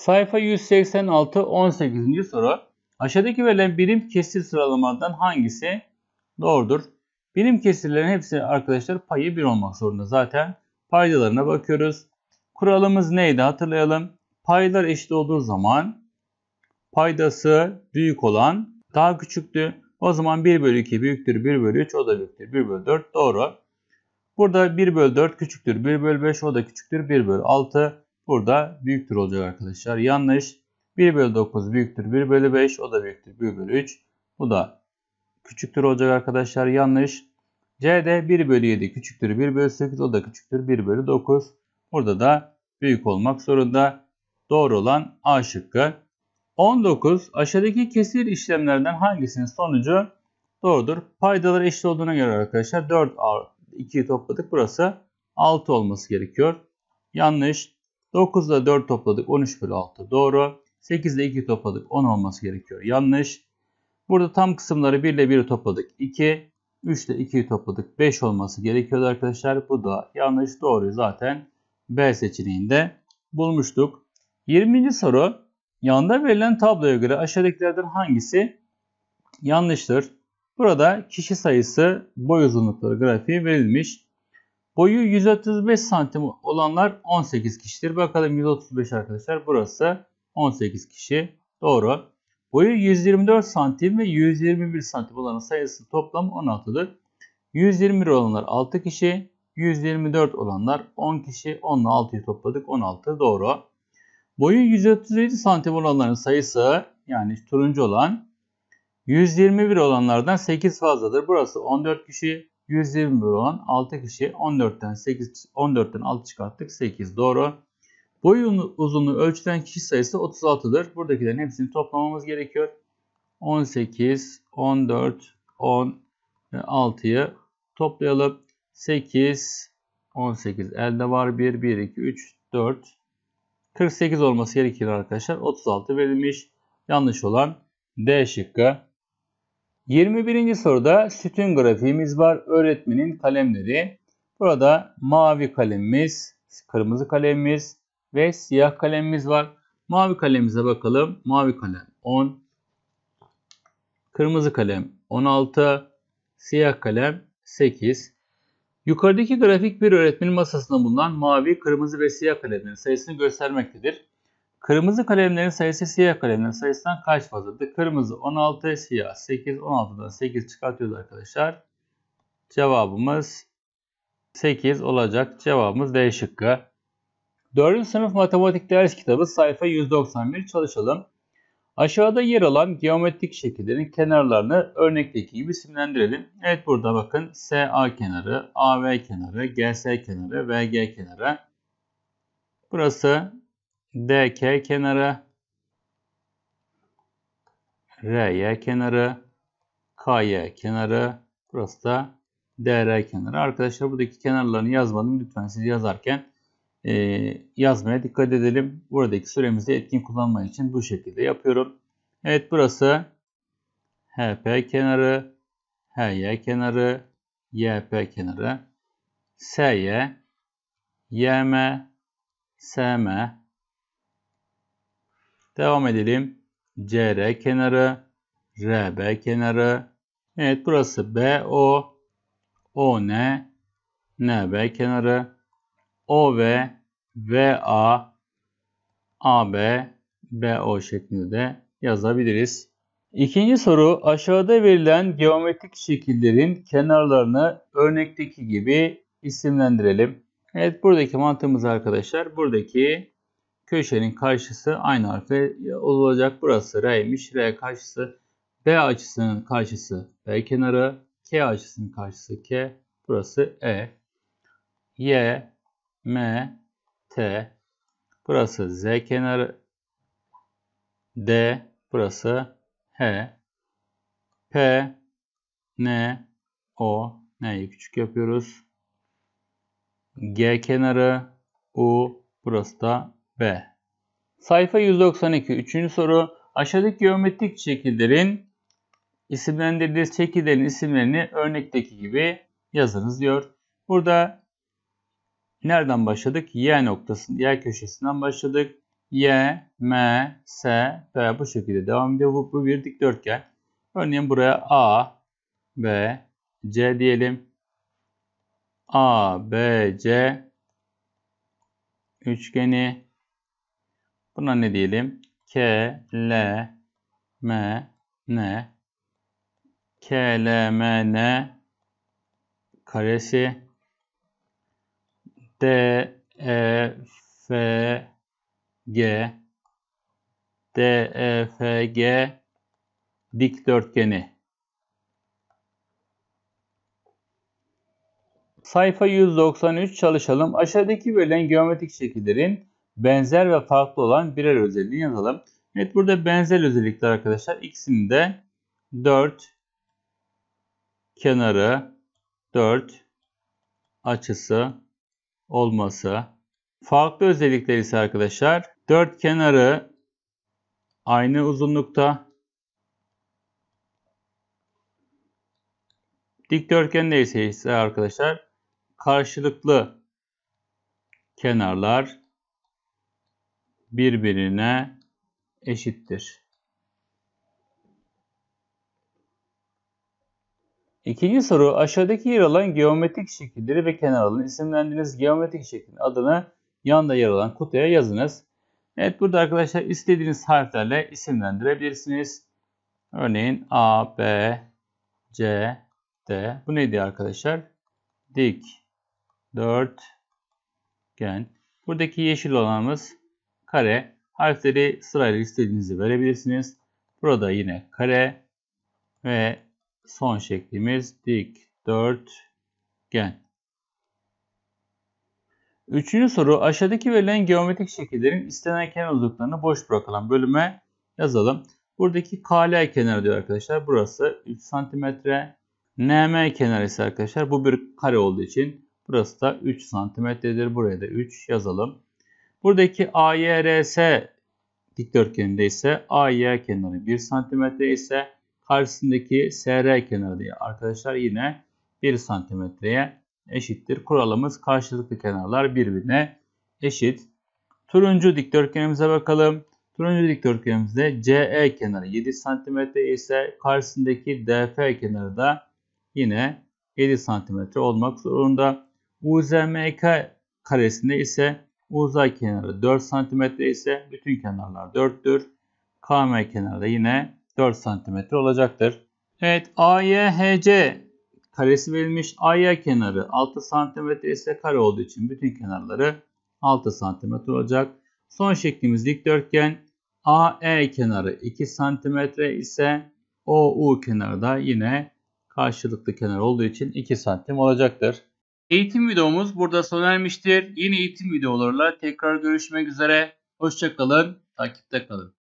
Sayfa 186 18. soru. Aşağıdaki verilen birim kesir sıralamalarından hangisi doğrudur? Birim kesirlerin hepsi arkadaşlar payı 1 olmak zorunda zaten. Paydalarına bakıyoruz. Kuralımız neydi hatırlayalım. Paylar eşit olduğu zaman paydası büyük olan daha küçüktü. O zaman 1 bölü 2 büyüktür 1 bölü 3 o da büyüktür 1 bölü 4 doğru. Burada 1 bölü 4 küçüktür 1 bölü 5 o da küçüktür 1 bölü 6. Burada büyüktür olacak arkadaşlar. Yanlış. 1 bölü 9 büyüktür 1 bölü 5. O da büyüktür 1 bölü 3. Bu da küçüktür olacak arkadaşlar. Yanlış. C'de 1 bölü 7 küçüktür 1 bölü 8. O da küçüktür 1 bölü 9. Burada da büyük olmak zorunda. Doğru olan A şıkkı. 19. Aşağıdaki kesir işlemlerden hangisinin sonucu doğrudur? Paydaları eşit olduğuna göre arkadaşlar 4 2'yi topladık. Burası 6 olması gerekiyor. Yanlış. 9 ile 4 topladık 13 bölü 6 doğru. 8 ile 2 topladık 10 olması gerekiyor yanlış. Burada tam kısımları 1 ile 1 topladık 2. 3 ile 2'yi topladık 5 olması gerekiyordu arkadaşlar. Bu da yanlış doğru zaten B seçeneğinde bulmuştuk. 20. soru yanda verilen tabloya göre aşağıdakilerden hangisi yanlıştır? Burada kişi sayısı boy uzunlukları grafiği verilmiş. Boyu 135 santim olanlar 18 kişidir. Bakalım 135 arkadaşlar. Burası 18 kişi. Doğru. Boyu 124 santim ve 121 santim olanın sayısı toplam 16'dır. 121 olanlar 6 kişi. 124 olanlar 10 kişi. 10 ile 6'yı topladık. 16 doğru. Boyu 137 santim olanların sayısı yani turuncu olan 121 olanlardan 8 fazladır. Burası 14 kişi. 120 bölü 10 6 kişi 14'ten 8 14'ten 6 çıkarttık 8 doğru. Boy uzunluğu ölçülen kişi sayısı 36'dır. Buradakilerin hepsini toplamamız gerekiyor. 18, 14, 10 6'yı toplayalım. 8, 18 elde var. 1, 1, 2, 3, 4. 48 olması gerekir arkadaşlar. 36 verilmiş. Yanlış olan D şıkkı. 21. soruda sütun grafiğimiz var. Öğretmenin kalemleri. Burada mavi kalemimiz, kırmızı kalemimiz ve siyah kalemimiz var. Mavi kalemimize bakalım. Mavi kalem 10, kırmızı kalem 16, siyah kalem 8. Yukarıdaki grafik bir öğretmenin masasında bulunan mavi, kırmızı ve siyah kalemlerin sayısını göstermektedir. Kırmızı kalemlerin sayısı siyah kalemlerin sayısından kaç fazladır? Kırmızı 16, siyah 8, 16'dan 8 çıkartıyoruz arkadaşlar. Cevabımız 8 olacak. Cevabımız D şıkkı. 4. sınıf matematik ders kitabı sayfa 191 çalışalım. Aşağıda yer alan geometrik şekillerin kenarlarını örnekteki gibi simlendirelim. Evet burada bakın SA kenarı, AV kenarı, GS kenarı, VG kenarı. Burası DK kenarı, RY kenarı, KY kenarı, burası da DR kenarı. Arkadaşlar buradaki kenarlarını yazmadım. Lütfen siz yazarken e, yazmaya dikkat edelim. Buradaki süremizi etkin kullanmak için bu şekilde yapıyorum. Evet burası HP kenarı, HY kenarı, YP kenarı, SY, YM, SM, Devam edelim. CR kenarı, RB kenarı. Evet burası BO, ON, NB kenarı, OV, VA, AB, BO şeklinde de yazabiliriz. İkinci soru aşağıda verilen geometrik şekillerin kenarlarını örnekteki gibi isimlendirelim. Evet buradaki mantığımız arkadaşlar buradaki köşenin karşısı aynı harfe olacak. Burası R'ymiş. R karşısı B açısının karşısı B kenarı. K açısının karşısı K. Burası E. Y, M, T. Burası Z kenarı. D. Burası H. P, N, O. N'yi küçük yapıyoruz. G kenarı. U. Burası da B. Sayfa 192. Üçüncü soru. Aşağıdaki geometrik şekillerin isimlendirdiğiniz şekillerin isimlerini örnekteki gibi yazınız diyor. Burada nereden başladık? Y noktasının, Y köşesinden başladık. Y, M, S, P bu şekilde devam ediyor. Bu, bu bir dikdörtgen. Örneğin buraya A, B, C diyelim. A, B, C üçgeni Buna ne diyelim? K, L, M, N. K, L, M, N karesi. D, E, F, G. D, E, F, G dikdörtgeni. Sayfa 193 çalışalım. Aşağıdaki verilen geometrik şekillerin benzer ve farklı olan birer özelliğini yazalım. Evet burada benzer özellikler arkadaşlar. İkisini de 4 kenarı 4 açısı olması. Farklı özellikler ise arkadaşlar 4 kenarı aynı uzunlukta. Dikdörtgende ise arkadaşlar karşılıklı kenarlar birbirine eşittir. İkinci soru aşağıdaki yer alan geometrik şekilleri ve kenarlarını isimlendiriniz geometrik şeklin adını yanda yer alan kutuya yazınız. Evet burada arkadaşlar istediğiniz harflerle isimlendirebilirsiniz. Örneğin A, B, C, D. Bu neydi arkadaşlar? Dik, dört, gen. Buradaki yeşil olanımız kare harfleri sırayla istediğinizi verebilirsiniz. Burada yine kare ve son şeklimiz dikdörtgen. Üçüncü soru aşağıdaki verilen geometrik şekillerin istenen kenar uzunluklarını boş bırakılan bölüme yazalım. Buradaki KL kenarı diyor arkadaşlar. Burası 3 cm. NM kenarı ise arkadaşlar bu bir kare olduğu için burası da 3 cm'dir. Buraya da 3 yazalım. Buradaki AYRS dikdörtgeninde ise AY kenarı 1 cm ise karşısındaki SR kenarı diye arkadaşlar yine 1 cm'ye eşittir. Kuralımız karşılıklı kenarlar birbirine eşit. Turuncu dikdörtgenimize bakalım. Turuncu dikdörtgenimizde CE kenarı 7 cm ise karşısındaki DF kenarı da yine 7 cm olmak zorunda. UZMK karesinde ise Uzay kenarı 4 cm ise bütün kenarlar 4'tür. KM kenarı da yine 4 cm olacaktır. Evet AYHC karesi verilmiş. AY kenarı 6 cm ise kare olduğu için bütün kenarları 6 cm olacak. Son şeklimiz dikdörtgen. AE kenarı 2 cm ise OU kenarı da yine karşılıklı kenar olduğu için 2 cm olacaktır. Eğitim videomuz burada sona ermiştir. Yeni eğitim videolarla tekrar görüşmek üzere. Hoşçakalın, takipte kalın.